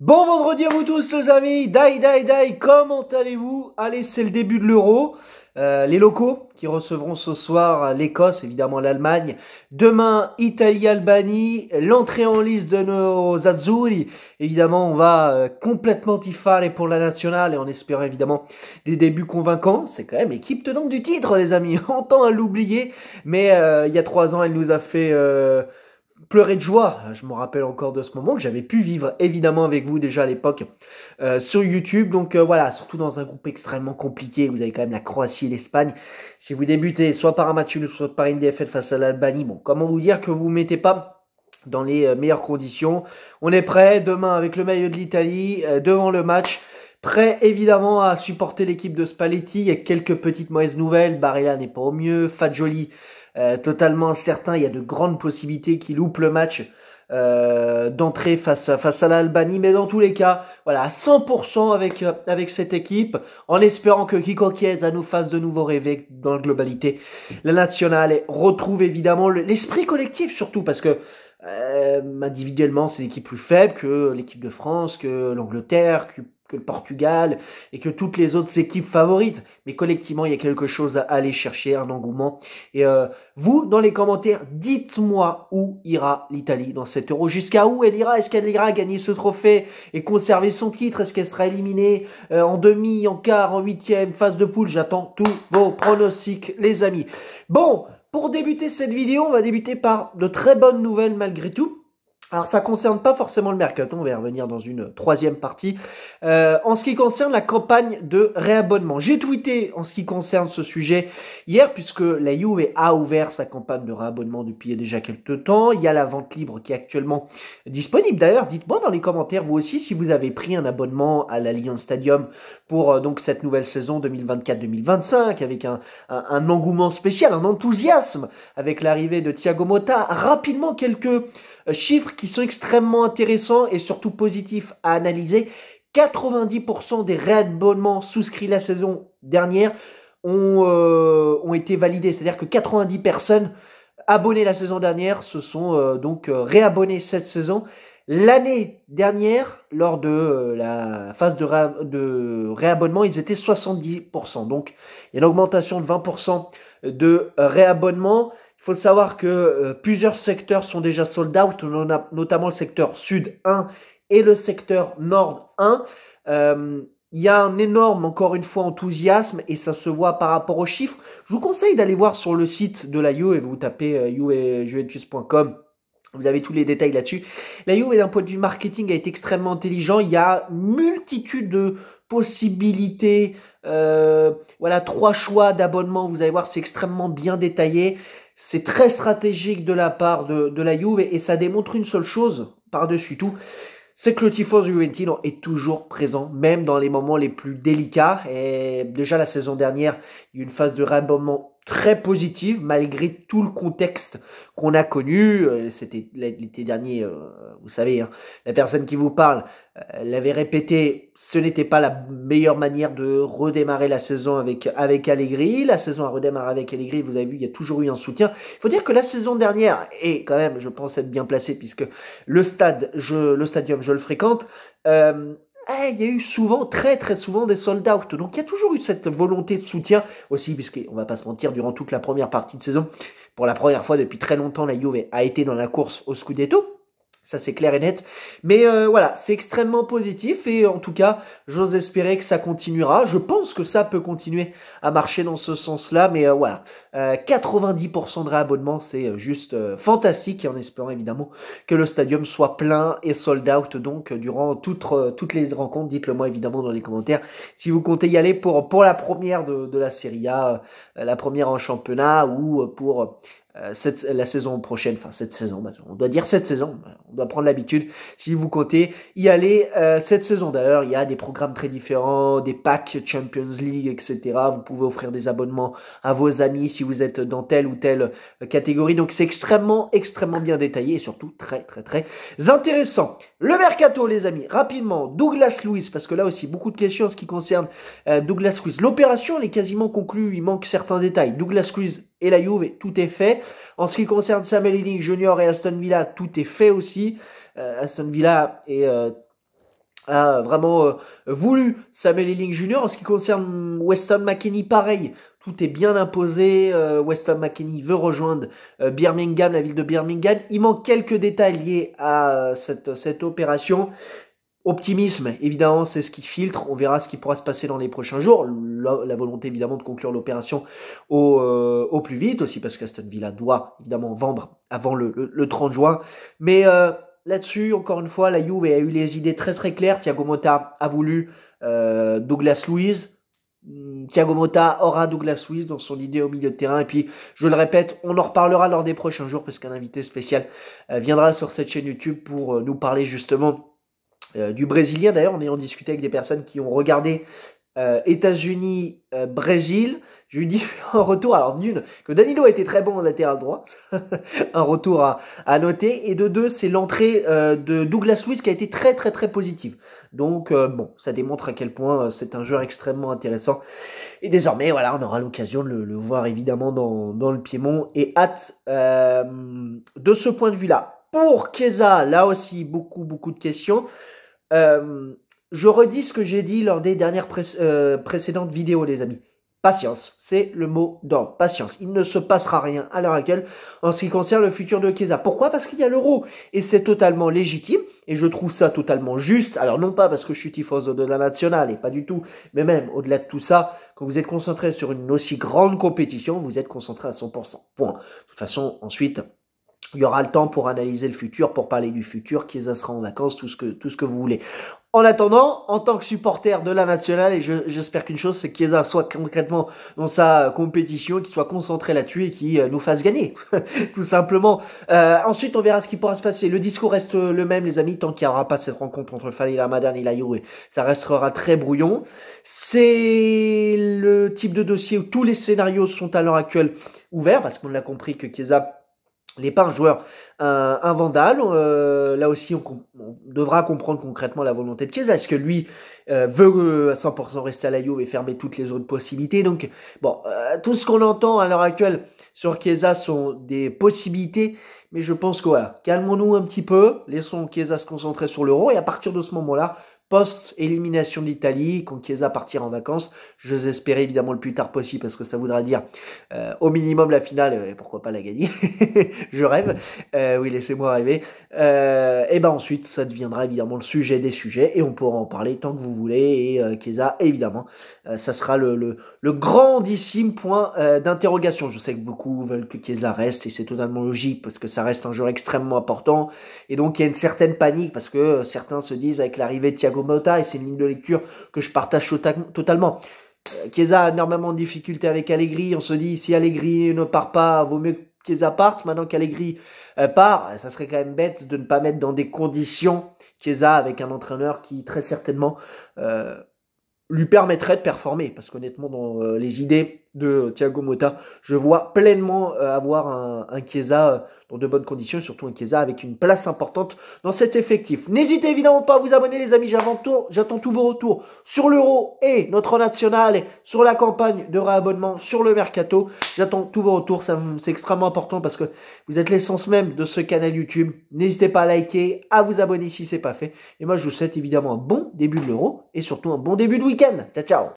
Bon vendredi à vous tous les amis, dai dai dai, comment allez-vous Allez, c'est le début de l'euro. Euh, les locaux qui recevront ce soir l'Écosse, évidemment l'Allemagne. Demain, Italie-Albanie, l'entrée en liste de nos Azzurri. Évidemment, on va euh, complètement et pour la nationale et on espère évidemment des débuts convaincants. C'est quand même équipe tenante du titre les amis, on tend à l'oublier, mais euh, il y a trois ans, elle nous a fait... Euh, pleurer de joie. Je me rappelle encore de ce moment que j'avais pu vivre évidemment avec vous déjà à l'époque euh, sur YouTube. Donc euh, voilà, surtout dans un groupe extrêmement compliqué. Vous avez quand même la Croatie et l'Espagne. Si vous débutez soit par un match ou soit par une DFL face à l'Albanie, bon, comment vous dire que vous ne mettez pas dans les euh, meilleures conditions. On est prêt demain avec le maillot de l'Italie devant le match. Prêt évidemment à supporter l'équipe de Spalletti. Il y a quelques petites mauvaises nouvelles. Barella n'est pas au mieux. Fadjoli euh, totalement certain. Il y a de grandes possibilités qu'il loupe le match euh, d'entrée face, face à l'Albanie. Mais dans tous les cas, voilà, à 100% avec, euh, avec cette équipe, en espérant que Kiko Chiesa nous fasse de nouveau rêver dans la globalité. La nationale retrouve évidemment l'esprit collectif surtout, parce que euh, individuellement, c'est l'équipe plus faible que l'équipe de France, que l'Angleterre, que que le Portugal et que toutes les autres équipes favorites. Mais collectivement, il y a quelque chose à aller chercher, un engouement. Et euh, vous, dans les commentaires, dites-moi où ira l'Italie dans cet euro. Jusqu'à où elle ira Est-ce qu'elle ira gagner ce trophée et conserver son titre Est-ce qu'elle sera éliminée euh, en demi, en quart, en huitième, phase de poule J'attends tous vos pronostics, les amis. Bon, pour débuter cette vidéo, on va débuter par de très bonnes nouvelles malgré tout alors ça concerne pas forcément le mercato, on va y revenir dans une troisième partie. Euh, en ce qui concerne la campagne de réabonnement, j'ai tweeté en ce qui concerne ce sujet hier puisque la Juve a ouvert sa campagne de réabonnement depuis déjà quelques temps. Il y a la vente libre qui est actuellement disponible. D'ailleurs, dites-moi dans les commentaires vous aussi si vous avez pris un abonnement à l'Allianz Stadium pour euh, donc cette nouvelle saison 2024-2025 avec un, un, un engouement spécial, un enthousiasme avec l'arrivée de Thiago Motta. Rapidement quelques euh, chiffres qui sont extrêmement intéressants et surtout positifs à analyser. 90% des réabonnements souscrits la saison dernière ont, euh, été validés. C'est-à-dire que 90 personnes abonnées la saison dernière se sont euh, donc réabonnées cette saison. L'année dernière, lors de la phase de, de, réabonnement, ils étaient 70%. Donc il y a une augmentation de 20% de réabonnement. Il faut savoir que euh, plusieurs secteurs sont déjà sold out, on notamment le secteur sud 1 et le secteur nord 1. Euh, il y a un énorme, encore une fois, enthousiasme et ça se voit par rapport aux chiffres. Je vous conseille d'aller voir sur le site de la et vous tapez youjuventus.com. Euh, e vous avez tous les détails là-dessus. La est d'un point de vue marketing, a été extrêmement intelligent. Il y a multitude de possibilités. voilà, trois choix d'abonnement. Vous allez voir, c'est extrêmement bien détaillé. C'est très stratégique de la part de, la Juve et, ça démontre une seule chose par-dessus tout, c'est que le tifos Juventino est toujours présent, même dans les moments les plus délicats. Et déjà la saison dernière, il y a eu une phase de rabattement très positive malgré tout le contexte qu'on a connu. Euh, c'était l'été dernier, euh, vous savez, hein. la personne qui vous parle euh, l'avait répété, ce n'était pas la meilleure manière de redémarrer la saison avec, avec Allegri. La saison a redémarré avec Allegri, vous avez vu, il y a toujours eu un soutien. Il faut dire que la saison dernière, est quand même, je pense être bien placé puisque le stade, je, le stadium, je le fréquente, eh, il y a eu souvent, très très souvent, des sold out. Donc il y a toujours eu cette volonté de soutien aussi, puisqu'on va pas se mentir, durant toute la première partie de saison, pour la première fois depuis très longtemps, la Juve a été dans la course au Scudetto. Ça, c'est clair et net. Mais euh, voilà, c'est extrêmement positif et en tout cas, j'ose espérer que ça continuera. Je pense que ça peut continuer à marcher dans ce sens-là, mais euh, voilà. Euh, 90% de réabonnement, c'est euh, juste fantastique et en espérant évidemment que le stadium soit plein et sold out donc durant toutes, toutes les rencontres. Dites-le moi évidemment dans les commentaires si vous comptez y aller pour, pour la première de, de la Serie A, la première en championnat ou pour euh, la saison prochaine, enfin cette saison, bah, on doit dire cette saison, bah, on doit prendre l'habitude, si vous comptez, y aller euh, cette saison. D'ailleurs, il y a des programmes très différents, des packs Champions League, etc. Vous pouvez offrir des abonnements à vos amis si vous êtes dans telle ou telle euh, catégorie. Donc c'est extrêmement, extrêmement bien détaillé et surtout très, très, très intéressant. Le mercato, les amis, rapidement, Douglas Lewis, parce que là aussi, beaucoup de questions en ce qui concerne Douglas Lewis. L'opération, elle est quasiment conclue, il manque certains détails. Douglas Lewis et la Juve, tout est fait. En ce qui concerne Samuel Ealing Junior et Aston Villa, tout est fait aussi. Euh, Aston Villa euh, a vraiment euh, voulu Samuel Elling Jr. En ce qui concerne Weston McKinney, pareil, tout est bien imposé. Weston McKinney veut rejoindre Birmingham, la ville de Birmingham. Il manque quelques détails liés à cette opération, Optimisme, évidemment, c'est ce qui filtre. On verra ce qui pourra se passer dans les prochains jours. La, volonté, évidemment, de conclure l'opération euh, au, plus vite aussi, parce qu'Aston Villa doit, évidemment, vendre avant le, 30 juin. Mais euh, là-dessus, encore une fois, la Juve a eu les idées très très claires. Thiago Motta a voulu euh, Douglas Luiz. Thiago Motta aura Douglas Luiz dans son idée au milieu de terrain. Et puis, je le répète, on en reparlera lors des prochains jours, parce qu'un invité spécial viendra sur cette chaîne YouTube pour nous parler justement euh, du brésilien. D'ailleurs, en ayant discuté avec des personnes qui ont regardé euh, États-Unis, euh, Brésil, je lui dis un retour. Alors d'une, que Danilo a été très bon en latéral droit, un retour à, à, noter. Et de deux, c'est l'entrée euh, de Douglas swiss qui a été très très très positive. Donc bon, ça démontre à quel point c'est un joueur extrêmement intéressant. Et désormais, voilà, on aura l'occasion de le, voir évidemment dans, dans, le Piémont et hâte de ce point de vue-là. Pour Keza, là aussi beaucoup beaucoup de questions. Euh, je redis ce que j'ai dit lors des dernières euh, précédentes vidéos, les amis. Patience, c'est le mot d'ordre. Patience. Il ne se passera rien à l'heure actuelle en ce qui concerne le futur de Kesa Pourquoi Parce qu'il y a l'euro. Et c'est totalement légitime. Et je trouve ça totalement juste. Alors non pas parce que je suis tifoso de la nationale et pas du tout. Mais même au-delà de tout ça, quand vous êtes concentré sur une aussi grande compétition, vous êtes concentré à 100%. Point. De toute façon, ensuite, il y aura le temps pour analyser le futur, pour parler du futur, qui sera en vacances, tout ce que, tout ce que vous voulez. En attendant, en tant que supporter de la nationale, et j'espère qu'une chose, c'est Kieza soit concrètement dans sa compétition, qu'il soit concentré là-dessus et qu'il euh, nous fasse gagner, tout simplement. Euh, ensuite, on verra ce qui pourra se passer. Le discours reste le même, les amis, tant qu'il n'y aura pas cette rencontre entre Fali Ramadan et la Ça restera très brouillon. C'est le type de dossier où tous les scénarios sont à l'heure actuelle ouverts, parce qu'on l'a compris que Kiesa il n'est pas un joueur là aussi, on, devra comprendre concrètement la volonté de Chiesa. Est-ce que lui euh, veut euh, à 100% rester à la et fermer toutes les autres possibilités Donc, bon, euh, tout ce qu'on entend à l'heure actuelle sur Chiesa sont des possibilités, mais je pense que voilà, calmons-nous un petit peu, laissons Chiesa se concentrer sur l'euro, et à partir de ce moment-là, post-élimination d'Italie, quand Chiesa partira en vacances. Je vous espérais évidemment le plus tard possible parce que ça voudra dire euh, au minimum la finale, euh, et pourquoi pas la gagner. je rêve. Euh, oui, laissez-moi rêver. Euh, et ben ensuite, ça deviendra évidemment le sujet des sujets et on pourra en parler tant que vous voulez. Et Chiesa, évidemment, ça sera le, le, grandissime point d'interrogation. Je sais que beaucoup veulent que Chiesa reste et c'est totalement logique parce que ça reste un joueur extrêmement important. Et donc, il y a une certaine panique parce que certains se disent avec l'arrivée de Thiago Mota et c'est une ligne de lecture que je partage tota-, totalement. Euh, Chiesa a énormément de difficultés avec Allegri. On se dit, si Allegri ne part pas, vaut mieux que Chiesa parte. Maintenant qu'Allegri euh, part, euh, ça serait quand même bête de ne pas mettre dans des conditions Chiesa avec un entraîneur qui très certainement lui permettrait de performer. Parce qu'honnêtement, dans les idées, de Thiago Mota Je vois pleinement euh, avoir un, un euh, dans de bonnes conditions, surtout un Chiesa avec une place importante dans cet effectif. N'hésitez évidemment pas à vous abonner les amis, j'attends tous vos retours sur l'euro et notre national, sur la campagne de réabonnement, sur le mercato. J'attends tous vos retours, c'est extrêmement important parce que vous êtes l'essence même de ce canal YouTube. N'hésitez pas à liker, à vous abonner si c'est pas fait. Et moi je vous souhaite évidemment un bon début de l'euro et surtout un bon début de week-end. Ciao ciao